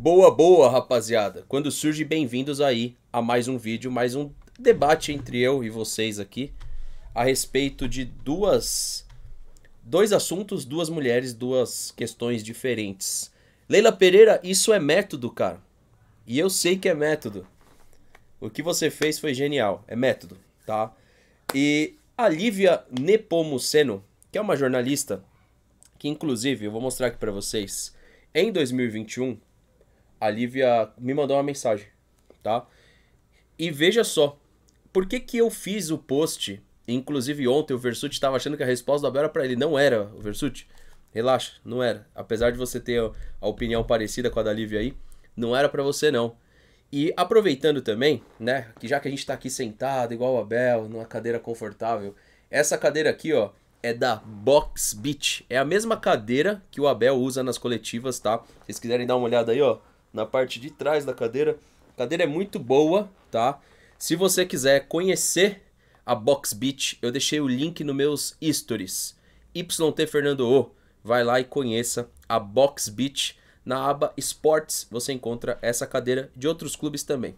Boa, boa, rapaziada. Quando surge, bem-vindos aí a mais um vídeo, mais um debate entre eu e vocês aqui a respeito de duas dois assuntos, duas mulheres, duas questões diferentes. Leila Pereira, isso é método, cara. E eu sei que é método. O que você fez foi genial, é método, tá? E a Lívia Nepomuceno, que é uma jornalista que inclusive eu vou mostrar aqui para vocês, em 2021 a Lívia me mandou uma mensagem, tá? E veja só, por que, que eu fiz o post? Inclusive ontem o Versuti estava achando que a resposta do Abel era para ele. Não era, o Versuti. Relaxa, não era. Apesar de você ter a opinião parecida com a da Lívia aí, não era para você não. E aproveitando também, né, que já que a gente está aqui sentado igual o Abel, numa cadeira confortável, essa cadeira aqui, ó, é da Box Beach. É a mesma cadeira que o Abel usa nas coletivas, tá? Se vocês quiserem dar uma olhada aí, ó na parte de trás da cadeira. A cadeira é muito boa, tá? Se você quiser conhecer a Box Beach, eu deixei o link nos meus stories. YT Fernando O. Vai lá e conheça a Box Beach. Na aba Sports você encontra essa cadeira de outros clubes também.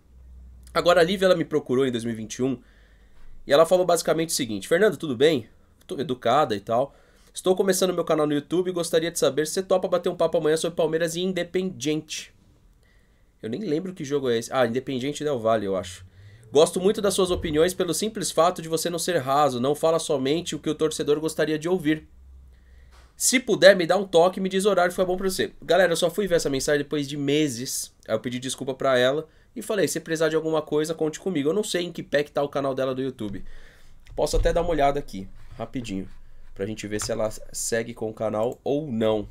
Agora a Lívia ela me procurou em 2021 e ela falou basicamente o seguinte: Fernando, tudo bem? Tô educada e tal. Estou começando meu canal no YouTube e gostaria de saber se você topa bater um papo amanhã sobre Palmeiras e Independiente. Eu nem lembro que jogo é esse. Ah, Independente Del Vale, eu acho. Gosto muito das suas opiniões pelo simples fato de você não ser raso, não fala somente o que o torcedor gostaria de ouvir. Se puder, me dá um toque, me diz o horário, foi bom pra você. Galera, eu só fui ver essa mensagem depois de meses. Aí eu pedi desculpa pra ela e falei: se precisar de alguma coisa, conte comigo. Eu não sei em que pé que tá o canal dela do YouTube. Posso até dar uma olhada aqui, rapidinho, pra gente ver se ela segue com o canal ou não.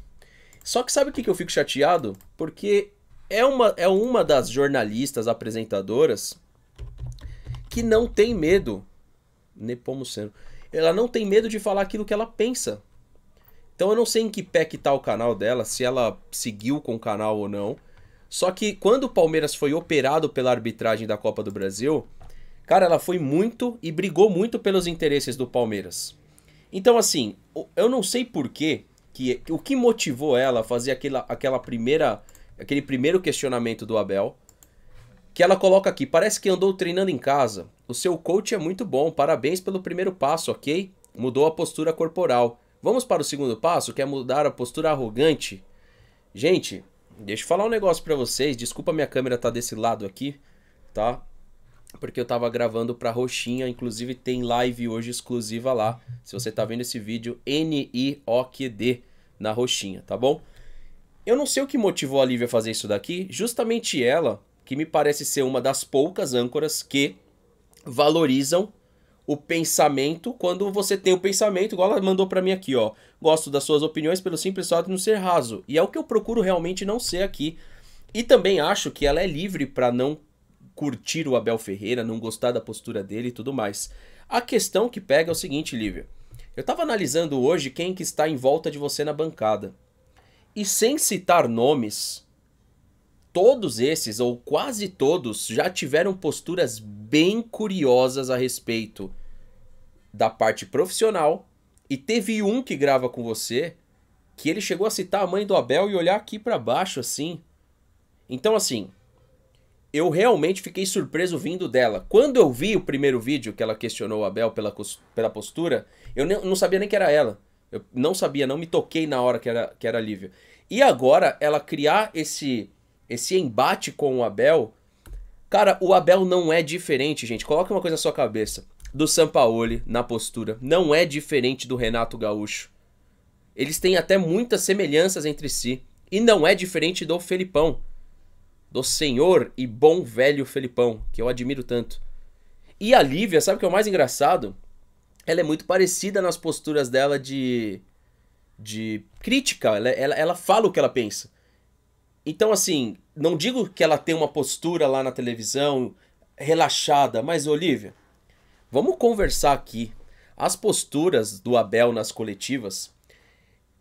Só que sabe o que eu fico chateado? Porque é uma, é uma das jornalistas apresentadoras que não tem medo. Nepomuceno. Ela não tem medo de falar aquilo que ela pensa. Então eu não sei em que pé que tá o canal dela, se ela seguiu com o canal ou não. Só que quando o Palmeiras foi operado pela arbitragem da Copa do Brasil, cara, ela foi muito e brigou muito pelos interesses do Palmeiras. Então assim, eu não sei por que o que motivou ela a fazer aquela, aquela primeira aquele primeiro questionamento do Abel, que ela coloca aqui: parece que andou treinando em casa. O seu coach é muito bom, parabéns pelo primeiro passo, ok? Mudou a postura corporal. Vamos para o segundo passo, que é mudar a postura arrogante. Gente, deixa eu falar um negócio para vocês. Desculpa minha câmera tá desse lado aqui, tá? Porque eu tava gravando pra Roxinha, inclusive tem live hoje exclusiva lá. Se você tá vendo esse vídeo, N-I-O-Q-D na Roxinha, tá bom? Eu não sei o que motivou a Lívia a fazer isso daqui, justamente ela, que me parece ser uma das poucas âncoras que valorizam o pensamento quando você tem o pensamento, igual ela mandou para mim aqui, ó. Gosto das suas opiniões pelo simples fato de não ser raso. E é o que eu procuro realmente não ser aqui. E também acho que ela é livre para não curtir o Abel Ferreira, não gostar da postura dele e tudo mais. A questão que pega é o seguinte, Lívia. Eu tava analisando hoje quem que está em volta de você na bancada. E sem citar nomes, todos esses, ou quase todos, já tiveram posturas bem curiosas a respeito da parte profissional. E teve um que grava com você que ele chegou a citar a mãe do Abel e olhar aqui para baixo assim. Então, assim, eu realmente fiquei surpreso vindo dela. Quando eu vi o primeiro vídeo que ela questionou o Abel pela, pela postura, eu não sabia nem que era ela. Eu não sabia, não me toquei na hora que era, que era Lívia. E agora ela criar esse esse embate com o Abel. Cara, o Abel não é diferente, gente. coloca uma coisa na sua cabeça. Do Sampaoli na postura. Não é diferente do Renato Gaúcho. Eles têm até muitas semelhanças entre si. E não é diferente do Felipão. Do senhor e bom velho Felipão, que eu admiro tanto. E a Lívia, sabe o que é o mais engraçado? Ela é muito parecida nas posturas dela de de crítica, ela, ela, ela fala o que ela pensa. Então, assim, não digo que ela tem uma postura lá na televisão relaxada, mas, Olivia, vamos conversar aqui. As posturas do Abel nas coletivas,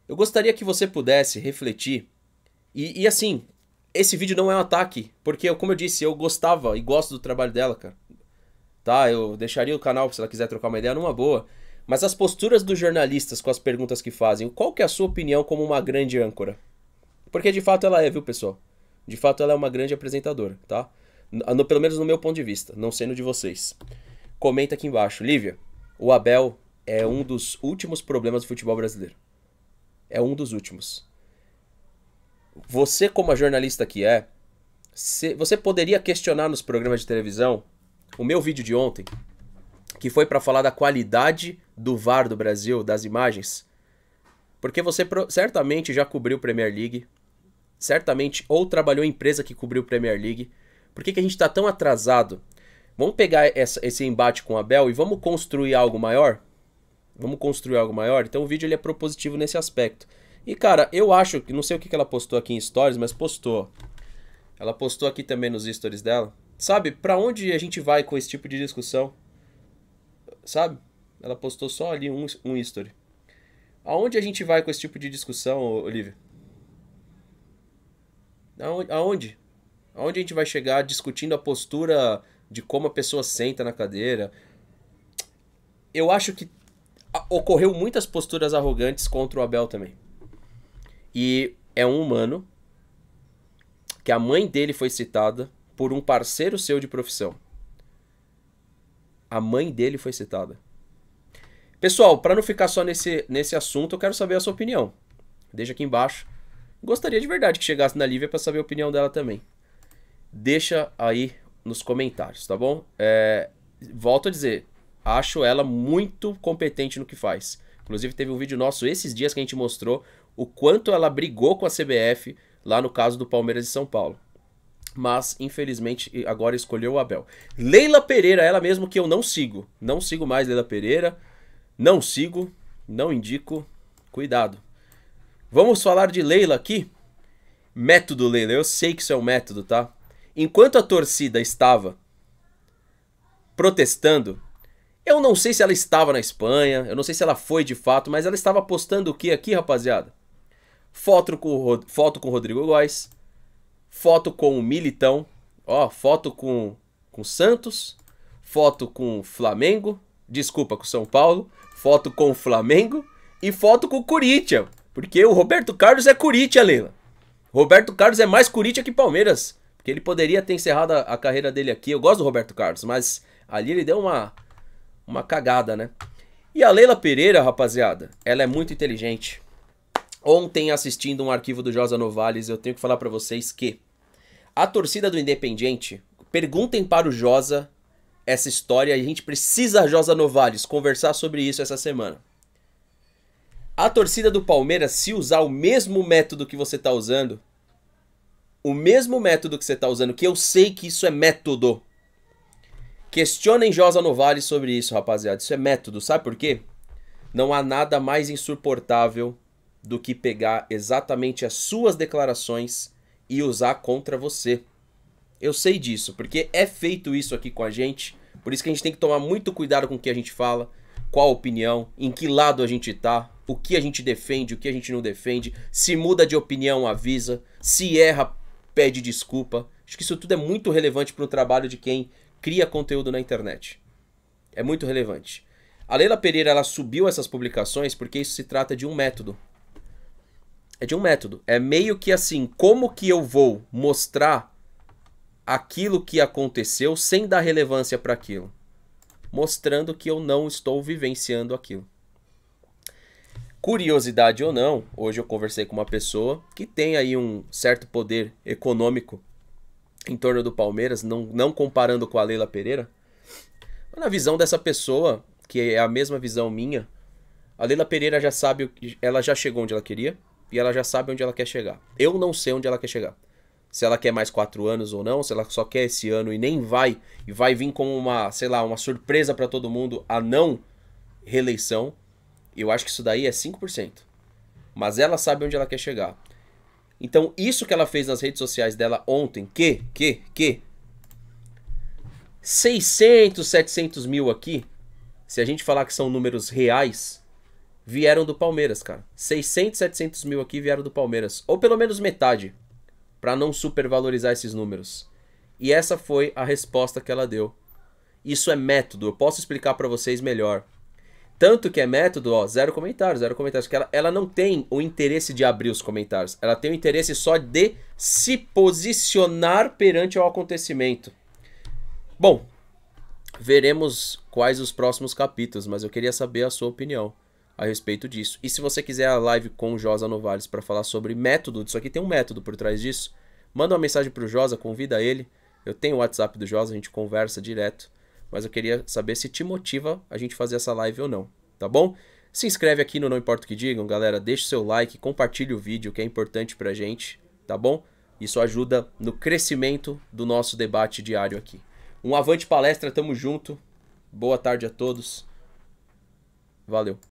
eu gostaria que você pudesse refletir. E, e assim, esse vídeo não é um ataque, porque, como eu disse, eu gostava e gosto do trabalho dela, cara. Tá? Eu deixaria o canal se ela quiser trocar uma ideia numa boa. Mas as posturas dos jornalistas com as perguntas que fazem, qual que é a sua opinião como uma grande âncora? Porque de fato ela é, viu, pessoal? De fato ela é uma grande apresentadora, tá? No, pelo menos no meu ponto de vista, não sendo de vocês. Comenta aqui embaixo. Lívia, o Abel é um dos últimos problemas do futebol brasileiro. É um dos últimos. Você, como a jornalista que é, você poderia questionar nos programas de televisão o meu vídeo de ontem, que foi para falar da qualidade do VAR do Brasil, das imagens? Porque você certamente já cobriu Premier League, certamente ou trabalhou em empresa que cobriu Premier League. Por que, que a gente está tão atrasado? Vamos pegar essa, esse embate com a Bel e vamos construir algo maior? Vamos construir algo maior? Então o vídeo ele é propositivo nesse aspecto. E cara, eu acho que, não sei o que, que ela postou aqui em stories, mas postou. Ela postou aqui também nos stories dela. Sabe, para onde a gente vai com esse tipo de discussão? Sabe? Ela postou só ali um, um history. Aonde a gente vai com esse tipo de discussão, Olivia? Aonde? Aonde a gente vai chegar discutindo a postura de como a pessoa senta na cadeira? Eu acho que ocorreu muitas posturas arrogantes contra o Abel também. E é um humano que a mãe dele foi citada por um parceiro seu de profissão. A mãe dele foi citada. Pessoal, para não ficar só nesse, nesse assunto, eu quero saber a sua opinião. Deixa aqui embaixo. Gostaria de verdade que chegasse na Lívia para saber a opinião dela também. Deixa aí nos comentários, tá bom? É, volto a dizer, acho ela muito competente no que faz. Inclusive, teve um vídeo nosso esses dias que a gente mostrou o quanto ela brigou com a CBF lá no caso do Palmeiras de São Paulo. Mas, infelizmente, agora escolheu o Abel. Leila Pereira, ela mesmo que eu não sigo. Não sigo mais Leila Pereira. Não sigo, não indico, cuidado. Vamos falar de Leila aqui? Método Leila, eu sei que isso é um método, tá? Enquanto a torcida estava protestando, eu não sei se ela estava na Espanha, eu não sei se ela foi de fato, mas ela estava postando o que aqui, rapaziada? Foto com, foto com o Rodrigo Góes, foto com o Militão, ó, foto com, com Santos, foto com Flamengo, desculpa, com São Paulo, foto com o Flamengo e foto com o Corinthians. Porque o Roberto Carlos é Corinthians, Leila. Roberto Carlos é mais Corinthians que Palmeiras. Porque ele poderia ter encerrado a, a, carreira dele aqui. Eu gosto do Roberto Carlos, mas ali ele deu uma, uma cagada, né? E a Leila Pereira, rapaziada, ela é muito inteligente. Ontem, assistindo um arquivo do Josa Novales, eu tenho que falar para vocês que a torcida do Independiente, perguntem para o Josa essa história e a gente precisa, Josa Novales, conversar sobre isso essa semana. A torcida do Palmeiras, se usar o mesmo método que você está usando, o mesmo método que você está usando, que eu sei que isso é método. Questionem Josa Novales sobre isso, rapaziada. Isso é método, sabe por quê? Não há nada mais insuportável do que pegar exatamente as suas declarações e usar contra você. Eu sei disso, porque é feito isso aqui com a gente. Por isso que a gente tem que tomar muito cuidado com o que a gente fala, qual a opinião, em que lado a gente tá, o que a gente defende, o que a gente não defende, se muda de opinião, avisa, se erra, pede desculpa. Acho que isso tudo é muito relevante para o trabalho de quem cria conteúdo na internet. É muito relevante. A Leila Pereira ela subiu essas publicações porque isso se trata de um método. É de um método. É meio que assim, como que eu vou mostrar aquilo que aconteceu sem dar relevância para aquilo, mostrando que eu não estou vivenciando aquilo. Curiosidade ou não, hoje eu conversei com uma pessoa que tem aí um certo poder econômico em torno do Palmeiras, não, não comparando com a Leila Pereira. Mas na visão dessa pessoa, que é a mesma visão minha, a Leila Pereira já sabe, ela já chegou onde ela queria e ela já sabe onde ela quer chegar. Eu não sei onde ela quer chegar se ela quer mais quatro anos ou não, se ela só quer esse ano e nem vai, e vai vir como uma, sei lá, uma surpresa para todo mundo a não reeleição, eu acho que isso daí é 5%. Mas ela sabe onde ela quer chegar. Então, isso que ela fez nas redes sociais dela ontem, que, que, que, 600, 700 mil aqui, se a gente falar que são números reais, vieram do Palmeiras, cara. 600, 700 mil aqui vieram do Palmeiras. Ou pelo menos metade para não supervalorizar esses números. E essa foi a resposta que ela deu. Isso é método, eu posso explicar para vocês melhor. Tanto que é método, ó, zero comentários, zero comentários. Que ela, ela não tem o interesse de abrir os comentários. Ela tem o interesse só de se posicionar perante o acontecimento. Bom, veremos quais os próximos capítulos, mas eu queria saber a sua opinião a respeito disso. E se você quiser a live com o Josa Novales para falar sobre método, isso aqui tem um método por trás disso, manda uma mensagem para o Josa, convida ele. Eu tenho o WhatsApp do Josa, a gente conversa direto. Mas eu queria saber se te motiva a gente fazer essa live ou não, tá bom? Se inscreve aqui no Não Importa o que Digam, galera. Deixe seu like, compartilhe o vídeo, que é importante pra gente, tá bom? Isso ajuda no crescimento do nosso debate diário aqui. Um avante palestra, tamo junto. Boa tarde a todos. Valeu.